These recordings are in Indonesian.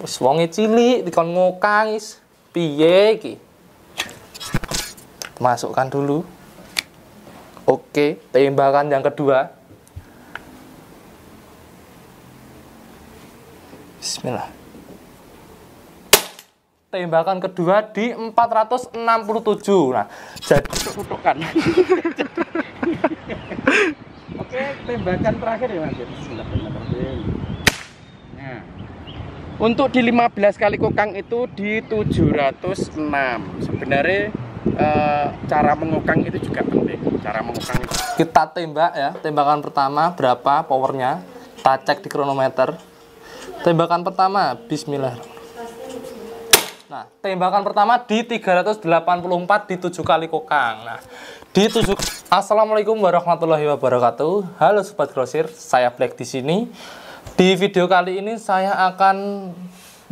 Wis wonge cilik dikon ngokang is. Piye iki? Masukkan dulu. Oke, tembakan yang kedua. Bismillah. Tembakan kedua di 467. Nah, jadi tutukan. Oke, tembakan terakhir ya Mas. Bismillahirrahmanirrahim untuk di 15 kali kokang itu di 706 sebenarnya e, cara mengokang itu juga penting cara mengokang itu. kita tembak ya tembakan pertama berapa powernya kita cek di kronometer tembakan pertama bismillah nah tembakan pertama di 384 di 7 kali kokang nah di 7 Assalamualaikum warahmatullahi wabarakatuh halo sobat grosir saya Black di sini di video kali ini saya akan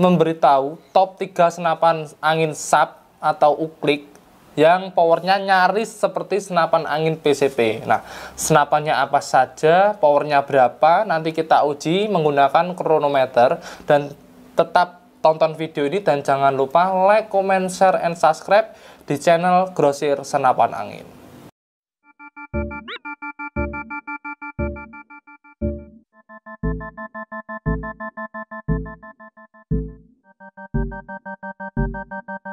memberitahu top 3 senapan angin sub atau uklik yang powernya nyaris seperti senapan angin PCP. Nah, senapannya apa saja, powernya berapa, nanti kita uji menggunakan kronometer dan tetap tonton video ini dan jangan lupa like, comment, share, and subscribe di channel Grosir Senapan Angin. Thank you.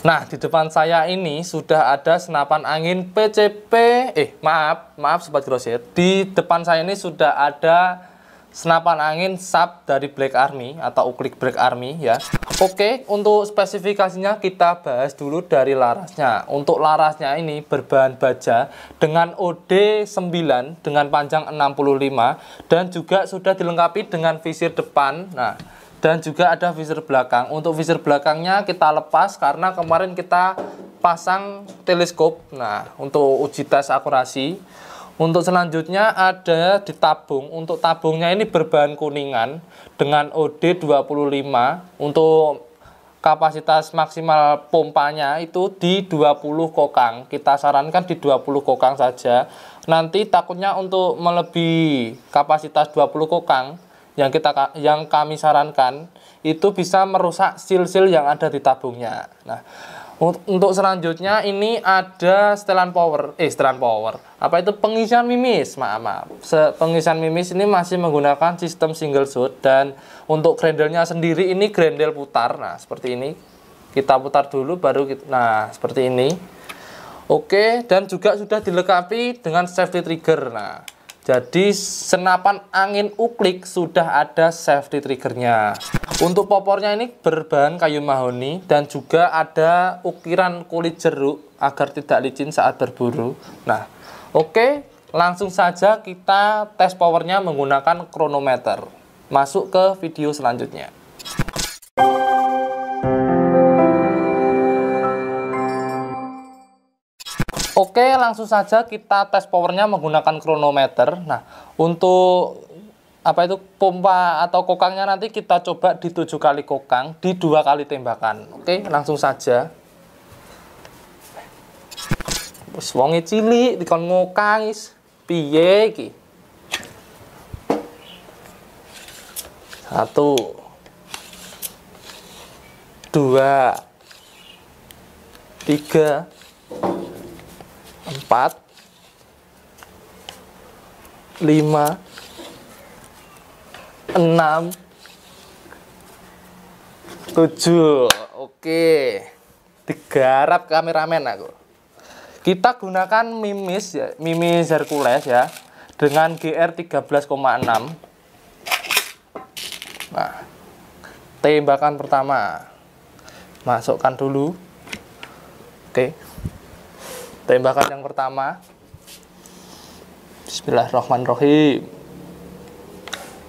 Nah, di depan saya ini sudah ada senapan angin PCP, eh maaf, maaf Sobat Grosir. Di depan saya ini sudah ada senapan angin sub dari Black Army atau uklik Black Army ya. Oke, untuk spesifikasinya kita bahas dulu dari larasnya. Untuk larasnya ini berbahan baja dengan OD 9 dengan panjang 65 dan juga sudah dilengkapi dengan visir depan. Nah, dan juga ada visor belakang untuk visor belakangnya kita lepas karena kemarin kita pasang teleskop nah untuk uji tes akurasi untuk selanjutnya ada di tabung untuk tabungnya ini berbahan kuningan dengan OD 25 untuk kapasitas maksimal pompanya itu di 20 kokang. Kita sarankan di 20 kokang saja. Nanti takutnya untuk melebihi kapasitas 20 kokang yang kita yang kami sarankan itu bisa merusak sil-sil yang ada di tabungnya. Nah, untuk selanjutnya ini ada setelan power, eh setelan power. Apa itu pengisian mimis? Maaf, maaf. Pengisian mimis ini masih menggunakan sistem single shot dan untuk grendelnya sendiri ini grendel putar. Nah, seperti ini. Kita putar dulu baru kita, nah, seperti ini. Oke, dan juga sudah dilengkapi dengan safety trigger. Nah, jadi senapan angin uklik sudah ada safety triggernya. Untuk popornya ini berbahan kayu mahoni dan juga ada ukiran kulit jeruk agar tidak licin saat berburu. Nah, oke, okay, langsung saja kita tes powernya menggunakan kronometer. Masuk ke video selanjutnya. Oke, langsung saja kita tes powernya menggunakan kronometer. Nah, untuk apa itu pompa atau kokangnya nanti kita coba di tujuh kali kokang di dua kali tembakan. Oke, langsung saja. Wis cili cilik dikon ngokang is piye iki? Satu, dua, tiga, 4 5 6 7 oke digarap kameramen aku kita gunakan mimis ya mimis Hercules ya dengan GR 13,6 nah tembakan pertama masukkan dulu oke okay. Tembakan yang pertama. Bismillahirrahmanirrahim.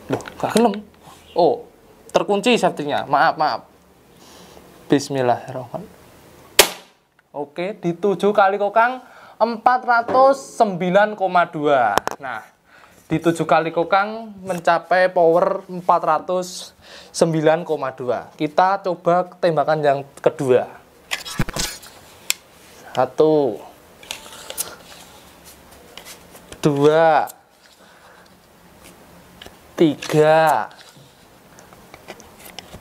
Loh, gak gelem. Oh, terkunci safety-nya. Maaf, maaf. Bismillahirrahmanirrahim. Oke, di 7 kali kokang 409,2. Nah, di 7 kali kokang mencapai power 409,2. Kita coba tembakan yang kedua. Satu dua tiga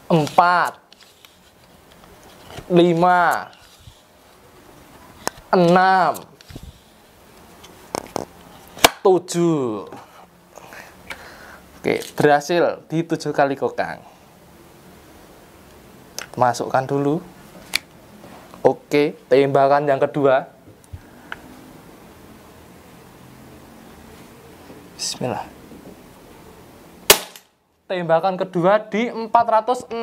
empat lima enam tujuh oke berhasil di tujuh kali kokang masukkan dulu oke tembakan yang kedua Bismillah. Tembakan kedua di 467.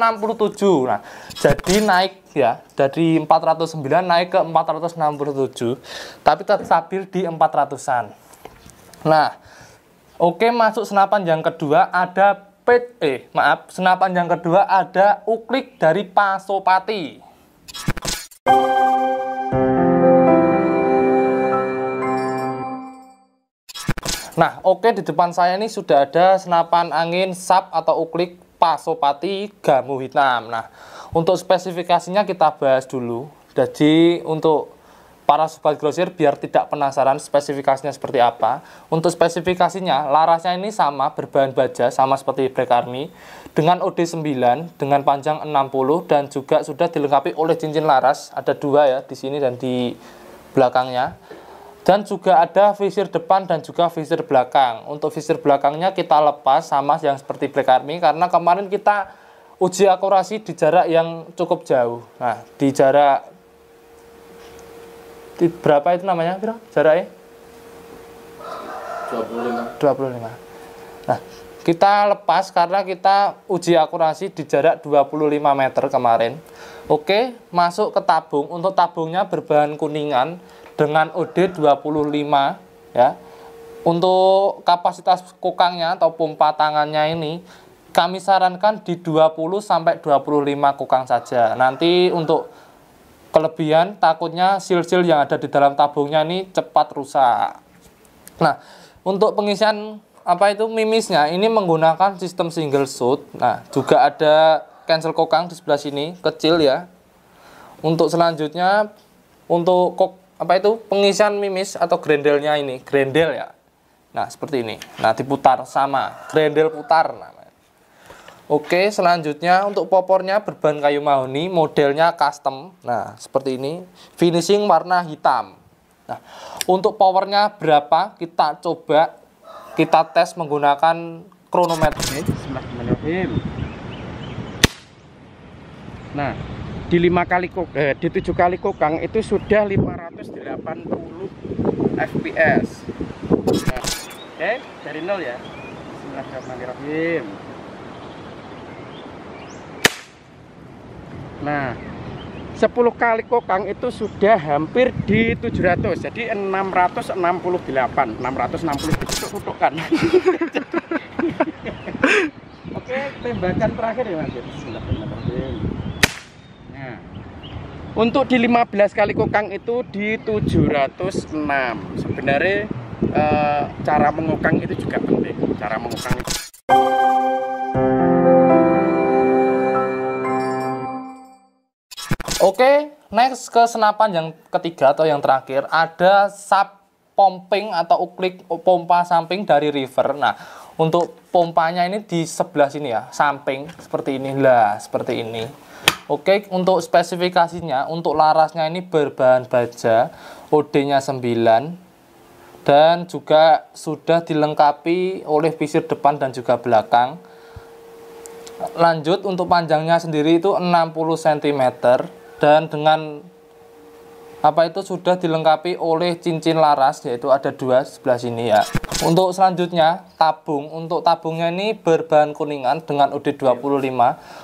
Nah, jadi naik ya, dari 409 naik ke 467, tapi tetap stabil di 400-an. Nah, oke masuk senapan yang kedua ada P eh, maaf, senapan yang kedua ada uklik dari Pasopati. Nah, oke okay, di depan saya ini sudah ada senapan angin sap atau uklik pasopati gamu hitam. Nah, untuk spesifikasinya kita bahas dulu. Jadi untuk para sobat grosir biar tidak penasaran spesifikasinya seperti apa. Untuk spesifikasinya, larasnya ini sama berbahan baja sama seperti Black Army dengan OD9 dengan panjang 60 dan juga sudah dilengkapi oleh cincin laras. Ada dua ya di sini dan di belakangnya dan juga ada visir depan dan juga visir belakang untuk visir belakangnya kita lepas sama yang seperti Black Army karena kemarin kita uji akurasi di jarak yang cukup jauh nah di jarak di berapa itu namanya Piro? jaraknya 25 25 nah kita lepas karena kita uji akurasi di jarak 25 meter kemarin oke masuk ke tabung untuk tabungnya berbahan kuningan dengan OD 25 ya. Untuk kapasitas kokangnya atau pompa tangannya ini kami sarankan di 20 sampai 25 kokang saja. Nanti untuk kelebihan takutnya silsil sil yang ada di dalam tabungnya ini cepat rusak. Nah, untuk pengisian apa itu mimisnya ini menggunakan sistem single shot. Nah, juga ada cancel kokang di sebelah sini, kecil ya. Untuk selanjutnya untuk kok apa itu pengisian mimis atau grendelnya ini grendel ya nah seperti ini nah diputar sama grendel putar namanya oke selanjutnya untuk popornya berbahan kayu mahoni modelnya custom nah seperti ini finishing warna hitam nah untuk powernya berapa kita coba kita tes menggunakan kronometer nah di lima kali kok eh, di tujuh kali kokang itu sudah 580 fps nah, eh dari nol ya Bismillahirrahmanirrahim nah 10 kali kokang itu sudah hampir di 700 jadi 668 660 itu kan oke tembakan terakhir ya mas Bismillahirrahmanirrahim untuk di 15 kali kokang itu di 706 sebenarnya e, cara mengokang itu juga penting cara mengokang itu Oke, next ke senapan yang ketiga atau yang terakhir ada sub pomping atau uklik pompa samping dari river. Nah, untuk pompanya ini di sebelah sini ya, samping seperti ini lah, seperti ini. Oke, untuk spesifikasinya, untuk larasnya ini berbahan baja, OD-nya 9, dan juga sudah dilengkapi oleh visir depan dan juga belakang. Lanjut, untuk panjangnya sendiri itu 60 cm, dan dengan apa itu sudah dilengkapi oleh cincin laras yaitu ada dua sebelah sini ya untuk selanjutnya tabung untuk tabungnya ini berbahan kuningan dengan UD25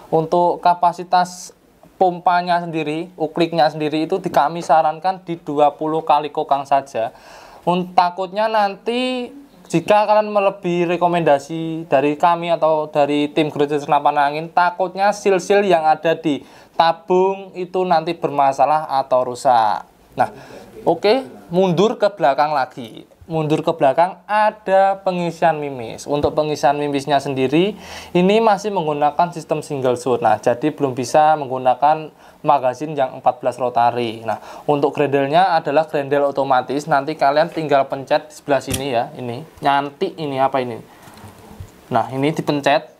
untuk kapasitas pompanya sendiri ukliknya sendiri itu kami sarankan di 20 kali kokang saja untuk takutnya nanti jika kalian melebihi rekomendasi dari kami atau dari tim Gereja Senapan Angin takutnya sil-sil yang ada di tabung itu nanti bermasalah atau rusak. Nah, oke, okay, mundur ke belakang lagi. Mundur ke belakang ada pengisian mimis. Untuk pengisian mimisnya sendiri, ini masih menggunakan sistem single shot. Nah, jadi belum bisa menggunakan magazin yang 14 rotari. Nah, untuk grendelnya adalah grendel otomatis. Nanti kalian tinggal pencet di sebelah sini ya, ini. Nanti ini apa ini? Nah, ini dipencet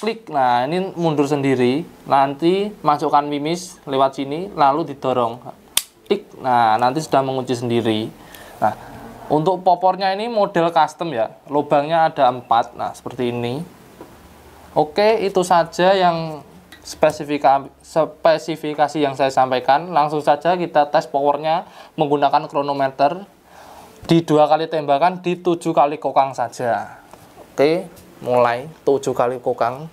klik nah ini mundur sendiri nanti masukkan mimis lewat sini lalu didorong klik nah nanti sudah mengunci sendiri nah untuk popornya ini model custom ya lubangnya ada empat nah seperti ini oke itu saja yang spesifika spesifikasi yang saya sampaikan langsung saja kita tes powernya menggunakan kronometer di dua kali tembakan di tujuh kali kokang saja oke mulai tujuh kali kukang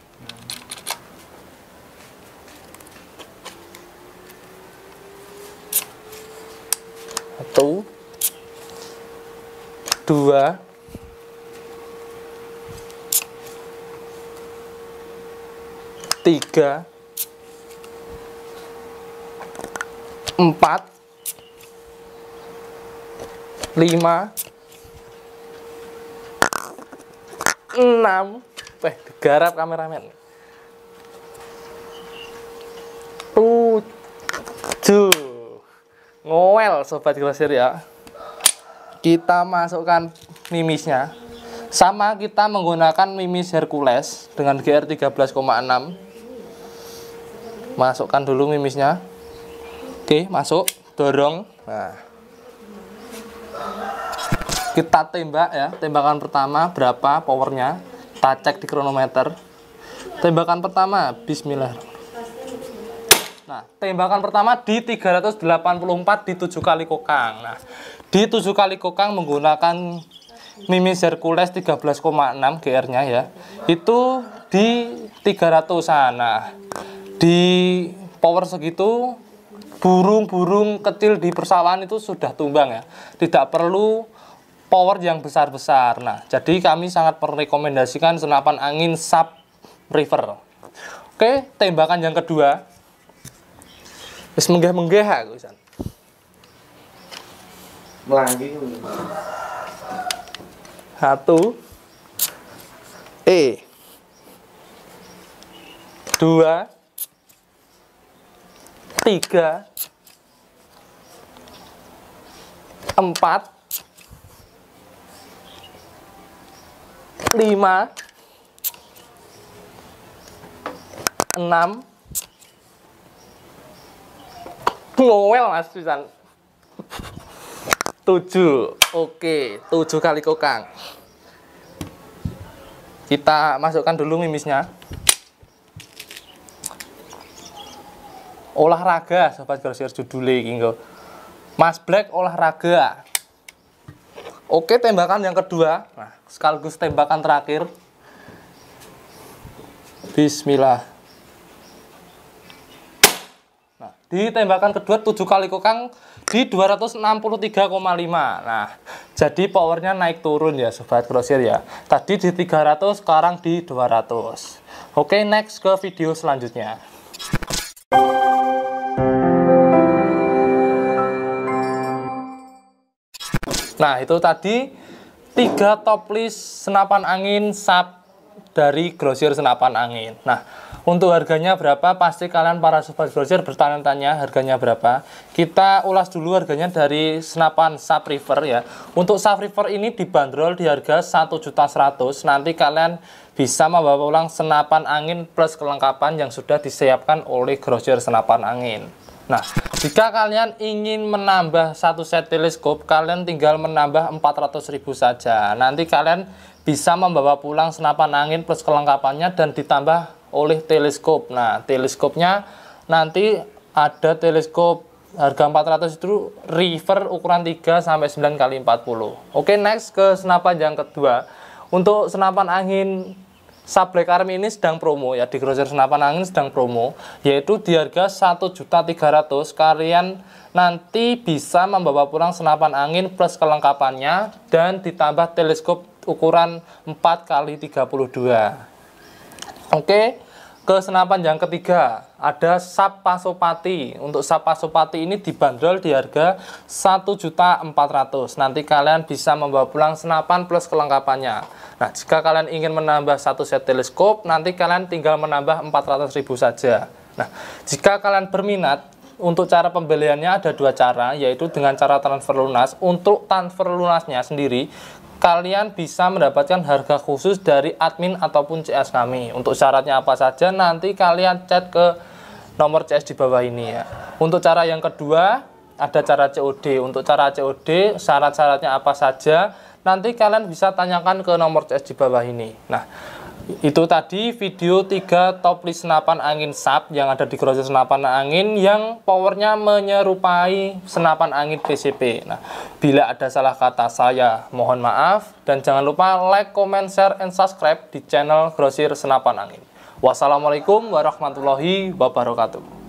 satu dua tiga empat lima enam weh garap kameramen tujuh ngowel sobat grosir ya kita masukkan mimisnya sama kita menggunakan mimis Hercules dengan GR 13,6 masukkan dulu mimisnya oke masuk dorong nah kita tembak ya tembakan pertama berapa powernya kita cek di kronometer tembakan pertama bismillah nah tembakan pertama di 384 di 7 kali kokang nah di 7 kali kokang menggunakan mimis Hercules 13,6 GR nya ya itu di 300 sana sana di power segitu burung-burung kecil di persawahan itu sudah tumbang ya tidak perlu power yang besar-besar. Nah, jadi kami sangat merekomendasikan senapan angin sub river. Oke, tembakan yang kedua. Wis menggeh-menggeh aku Satu. E. Dua. Tiga. Empat. lima enam Ngowel mas Susan tujuh Oke tujuh kali kokang Kita masukkan dulu mimisnya Olahraga sobat grosir judulnya Mas Black olahraga Oke, tembakan yang kedua. Nah, sekaligus tembakan terakhir. Bismillah. Nah, di tembakan kedua 7 kali kokang di 263,5. Nah, jadi powernya naik turun ya sobat grosir ya. Tadi di 300, sekarang di 200. Oke, next ke video selanjutnya. Nah, itu tadi tiga top list senapan angin sub dari grosir senapan angin. Nah, untuk harganya berapa? Pasti kalian para sobat grosir bertanya-tanya harganya berapa. Kita ulas dulu harganya dari senapan Sub River ya. Untuk Sub River ini dibanderol di harga satu juta seratus Nanti kalian bisa membawa pulang senapan angin plus kelengkapan yang sudah disiapkan oleh grosir senapan angin. Nah, jika kalian ingin menambah satu set teleskop, kalian tinggal menambah 400.000 saja. Nanti kalian bisa membawa pulang senapan angin plus kelengkapannya dan ditambah oleh teleskop. Nah, teleskopnya nanti ada teleskop harga 400 itu river ukuran 3 sampai 9 kali 40. Oke, next ke senapan yang kedua. Untuk senapan angin Sub Black Army ini sedang promo ya di Grosir Senapan Angin sedang promo yaitu di harga satu tiga 1.300 kalian nanti bisa membawa pulang senapan angin plus kelengkapannya dan ditambah teleskop ukuran 4 kali dua Oke. Okay ke senapan yang ketiga ada Sap Untuk Sap ini dibanderol di harga satu juta 1.400. Nanti kalian bisa membawa pulang senapan plus kelengkapannya. Nah, jika kalian ingin menambah satu set teleskop, nanti kalian tinggal menambah empat ratus ribu saja. Nah, jika kalian berminat untuk cara pembeliannya ada dua cara, yaitu dengan cara transfer lunas. Untuk transfer lunasnya sendiri, kalian bisa mendapatkan harga khusus dari admin ataupun CS kami. Untuk syaratnya apa saja, nanti kalian chat ke nomor CS di bawah ini ya. Untuk cara yang kedua, ada cara COD. Untuk cara COD, syarat-syaratnya apa saja, nanti kalian bisa tanyakan ke nomor CS di bawah ini. Nah, itu tadi video 3 toples senapan angin sub yang ada di grosir senapan angin yang powernya menyerupai senapan angin PCP. Nah, bila ada salah kata saya, mohon maaf. Dan jangan lupa like, comment, share, and subscribe di channel grosir senapan angin. Wassalamualaikum warahmatullahi wabarakatuh.